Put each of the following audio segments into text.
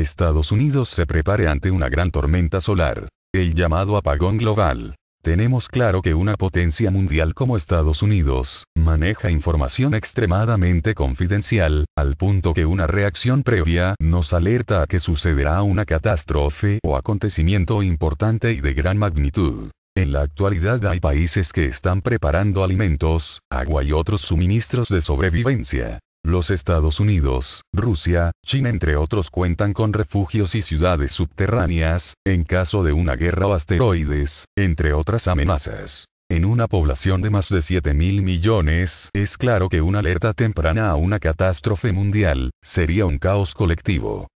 Estados Unidos se prepare ante una gran tormenta solar, el llamado apagón global. Tenemos claro que una potencia mundial como Estados Unidos maneja información extremadamente confidencial, al punto que una reacción previa nos alerta a que sucederá una catástrofe o acontecimiento importante y de gran magnitud. En la actualidad hay países que están preparando alimentos, agua y otros suministros de sobrevivencia. Los Estados Unidos, Rusia, China entre otros cuentan con refugios y ciudades subterráneas, en caso de una guerra o asteroides, entre otras amenazas. En una población de más de 7 mil millones, es claro que una alerta temprana a una catástrofe mundial, sería un caos colectivo.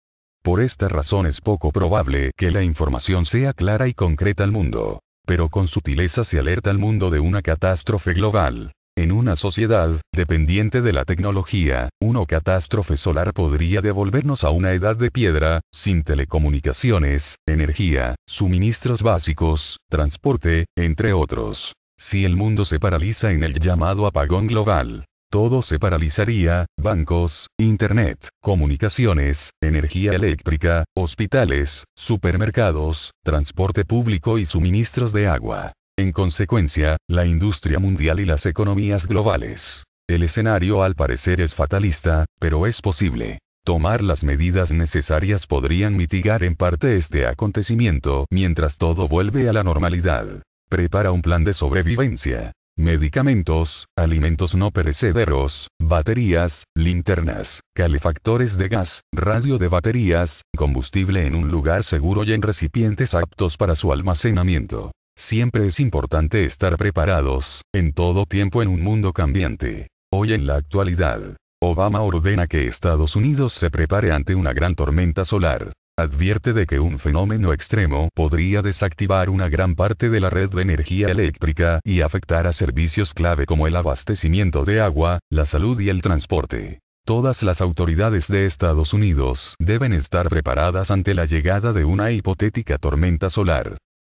Por esta razón es poco probable que la información sea clara y concreta al mundo. Pero con sutileza se alerta al mundo de una catástrofe global. En una sociedad, dependiente de la tecnología, una catástrofe solar podría devolvernos a una edad de piedra, sin telecomunicaciones, energía, suministros básicos, transporte, entre otros. Si el mundo se paraliza en el llamado apagón global, todo se paralizaría, bancos, internet, comunicaciones, energía eléctrica, hospitales, supermercados, transporte público y suministros de agua. En consecuencia, la industria mundial y las economías globales. El escenario al parecer es fatalista, pero es posible. Tomar las medidas necesarias podrían mitigar en parte este acontecimiento mientras todo vuelve a la normalidad. Prepara un plan de sobrevivencia. Medicamentos, alimentos no perecederos, baterías, linternas, calefactores de gas, radio de baterías, combustible en un lugar seguro y en recipientes aptos para su almacenamiento. Siempre es importante estar preparados, en todo tiempo en un mundo cambiante. Hoy en la actualidad, Obama ordena que Estados Unidos se prepare ante una gran tormenta solar. Advierte de que un fenómeno extremo podría desactivar una gran parte de la red de energía eléctrica y afectar a servicios clave como el abastecimiento de agua, la salud y el transporte. Todas las autoridades de Estados Unidos deben estar preparadas ante la llegada de una hipotética tormenta solar.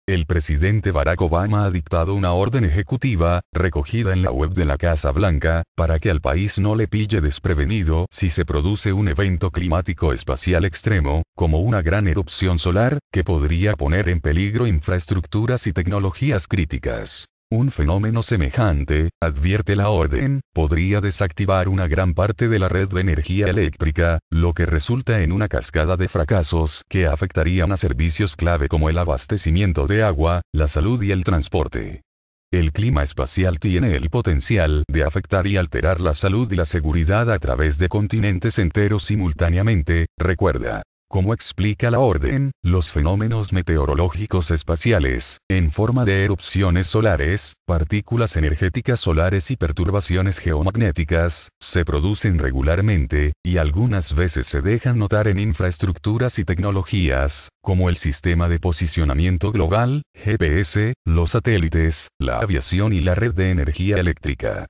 El presidente Barack Obama ha dictado una orden ejecutiva, recogida en la web de la Casa Blanca, para que al país no le pille desprevenido si se produce un evento climático espacial extremo, como una gran erupción solar, que podría poner en peligro infraestructuras y tecnologías críticas. Un fenómeno semejante, advierte la orden, podría desactivar una gran parte de la red de energía eléctrica, lo que resulta en una cascada de fracasos que afectarían a servicios clave como el abastecimiento de agua, la salud y el transporte. El clima espacial tiene el potencial de afectar y alterar la salud y la seguridad a través de continentes enteros simultáneamente, recuerda como explica la orden, los fenómenos meteorológicos espaciales, en forma de erupciones solares, partículas energéticas solares y perturbaciones geomagnéticas, se producen regularmente, y algunas veces se dejan notar en infraestructuras y tecnologías, como el sistema de posicionamiento global, GPS, los satélites, la aviación y la red de energía eléctrica.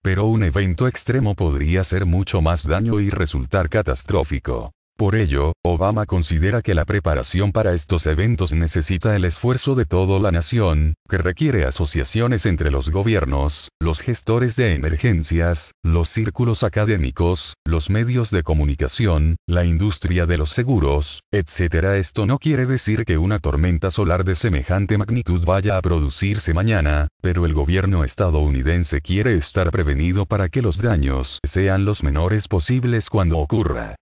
Pero un evento extremo podría hacer mucho más daño y resultar catastrófico. Por ello, Obama considera que la preparación para estos eventos necesita el esfuerzo de toda la nación, que requiere asociaciones entre los gobiernos, los gestores de emergencias, los círculos académicos, los medios de comunicación, la industria de los seguros, etc. Esto no quiere decir que una tormenta solar de semejante magnitud vaya a producirse mañana, pero el gobierno estadounidense quiere estar prevenido para que los daños sean los menores posibles cuando ocurra.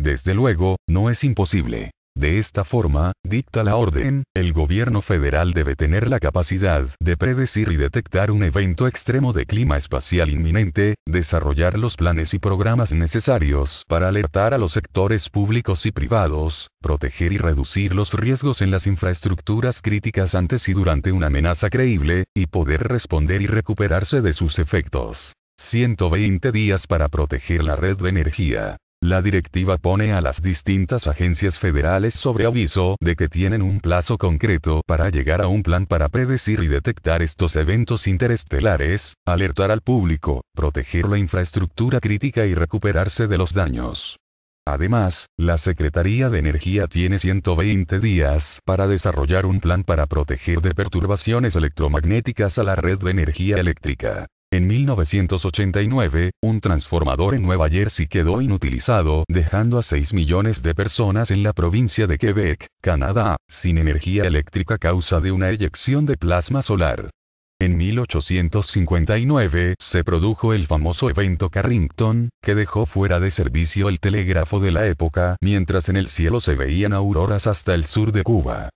Desde luego, no es imposible. De esta forma, dicta la orden, el gobierno federal debe tener la capacidad de predecir y detectar un evento extremo de clima espacial inminente, desarrollar los planes y programas necesarios para alertar a los sectores públicos y privados, proteger y reducir los riesgos en las infraestructuras críticas antes y durante una amenaza creíble, y poder responder y recuperarse de sus efectos. 120 días para proteger la red de energía. La directiva pone a las distintas agencias federales sobre aviso de que tienen un plazo concreto para llegar a un plan para predecir y detectar estos eventos interestelares, alertar al público, proteger la infraestructura crítica y recuperarse de los daños. Además, la Secretaría de Energía tiene 120 días para desarrollar un plan para proteger de perturbaciones electromagnéticas a la red de energía eléctrica. En 1989, un transformador en Nueva Jersey quedó inutilizado, dejando a 6 millones de personas en la provincia de Quebec, Canadá, sin energía eléctrica a causa de una eyección de plasma solar. En 1859 se produjo el famoso evento Carrington, que dejó fuera de servicio el telégrafo de la época, mientras en el cielo se veían auroras hasta el sur de Cuba.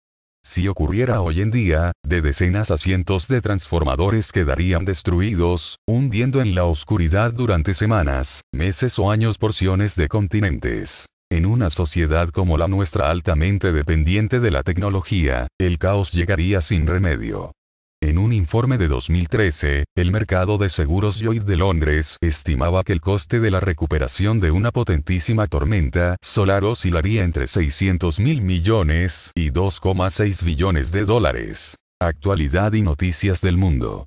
Si ocurriera hoy en día, de decenas a cientos de transformadores quedarían destruidos, hundiendo en la oscuridad durante semanas, meses o años porciones de continentes. En una sociedad como la nuestra altamente dependiente de la tecnología, el caos llegaría sin remedio. En un informe de 2013, el mercado de seguros Lloyd de Londres estimaba que el coste de la recuperación de una potentísima tormenta solar oscilaría entre 600 mil millones y 2,6 billones de dólares. Actualidad y noticias del mundo.